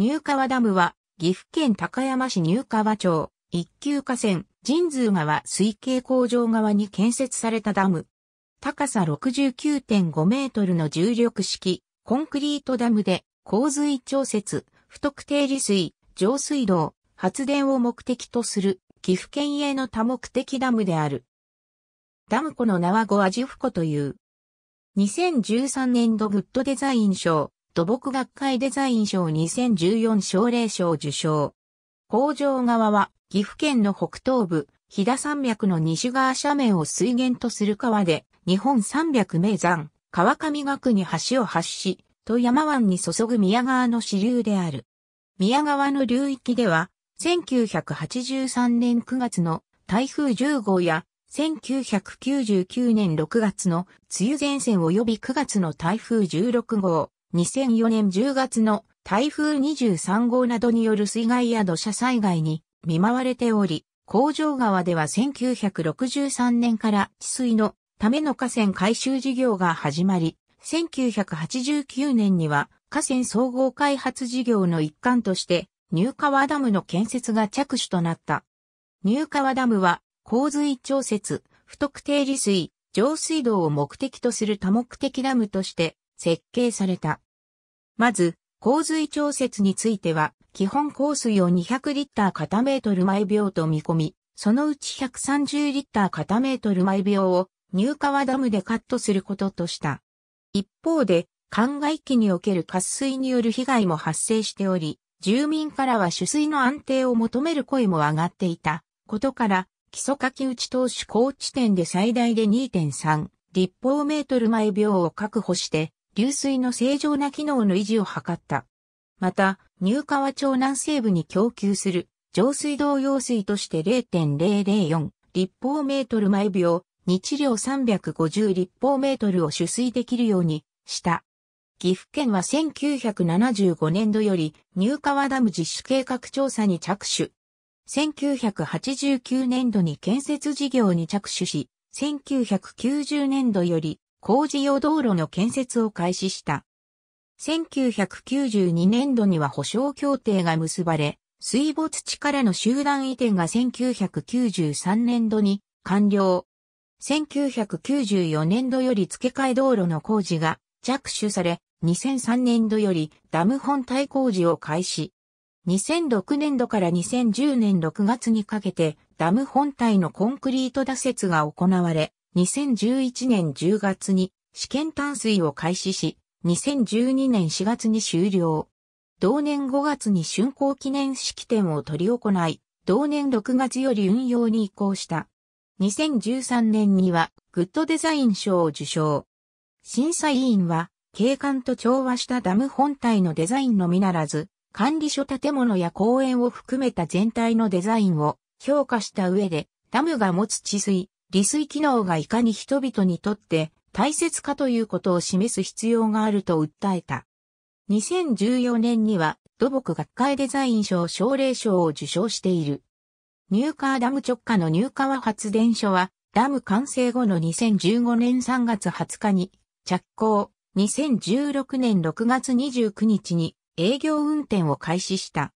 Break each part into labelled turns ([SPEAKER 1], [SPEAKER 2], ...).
[SPEAKER 1] 入川ダムは、岐阜県高山市入川町、一級河川、神通川水系工場側に建設されたダム。高さ69.5メートルの重力式、コンクリートダムで、洪水調節、不特定利水、上水道、発電を目的とする、岐阜県への多目的ダムである。ダム湖の名はゴアジフ湖という。2013年度グッドデザイン賞、土木学会デザイン賞2014奨励賞受賞。工場側は岐阜県の北東部、飛騨山脈の西側斜面を水源とする川で、日本三百名山、川上学に橋を発し、と山湾に注ぐ宮川の支流である。宮川の流域では、1983年9月の台風10号や、1999年6月の梅雨前線及び9月の台風16号、2004年10月の台風23号などによる水害や土砂災害に見舞われており、工場川では1963年から治水のための河川改修事業が始まり、1989年には河川総合開発事業の一環としてニューカワダムの建設が着手となった。ニューカワダムは洪水調節、不特定利水、上水道を目的とする多目的ダムとして設計された。まず、洪水調節については、基本降水を200リッター片メートル毎秒と見込み、そのうち130リッター片メートル毎秒を入川ダムでカットすることとした。一方で、灌漑期における渇水による被害も発生しており、住民からは取水の安定を求める声も上がっていたことから、基礎書き打ち投手高地点で最大で2.3立方メートル毎秒を確保して、流水の正常な機能の維持を図った。また、入川町南西部に供給する上水道用水として0.004立方メートル毎秒、日量350立方メートルを取水できるようにした。岐阜県は1975年度より入川ダム実施計画調査に着手。1989年度に建設事業に着手し、1990年度より工事用道路の建設を開始した。1992年度には保証協定が結ばれ、水没地からの集団移転が1993年度に完了。1994年度より付け替え道路の工事が着手され、2003年度よりダム本体工事を開始。2006年度から2010年6月にかけてダム本体のコンクリート打設が行われ、2011年10月に試験淡水を開始し、2012年4月に終了。同年5月に竣工記念式典を取り行い、同年6月より運用に移行した。2013年にはグッドデザイン賞を受賞。審査委員は景観と調和したダム本体のデザインのみならず、管理所建物や公園を含めた全体のデザインを評価した上で、ダムが持つ治水、利水機能がいかに人々にとって大切かということを示す必要があると訴えた。2014年には土木学会デザイン賞奨励賞を受賞している。ニューカーダム直下のニューカワ発電所は、ダム完成後の2015年3月20日に着工、2016年6月29日に営業運転を開始した。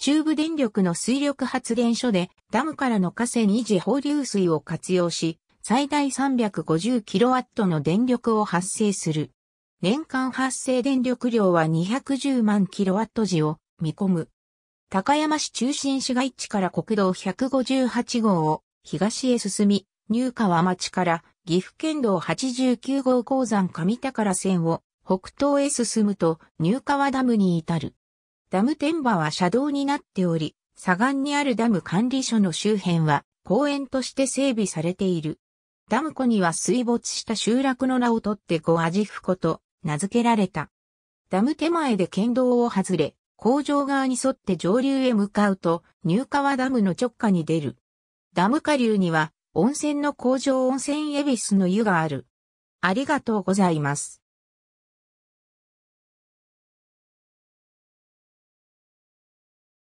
[SPEAKER 1] 中部電力の水力発電所でダムからの河川維持放流水を活用し、最大 350kW の電力を発生する。年間発生電力量は210万 kW 時を見込む。高山市中心市街地から国道158号を東へ進み、入川町から岐阜県道89号鉱山上高良線を北東へ進むと入川ダムに至る。ダム天馬は車道になっており、左岸にあるダム管理所の周辺は公園として整備されている。ダム湖には水没した集落の名をとってごアジフこと名付けられた。ダム手前で県道を外れ、工場側に沿って上流へ向かうと、入川ダムの直下に出る。ダム下流には温泉の工場温泉エビスの湯がある。ありがとうございます。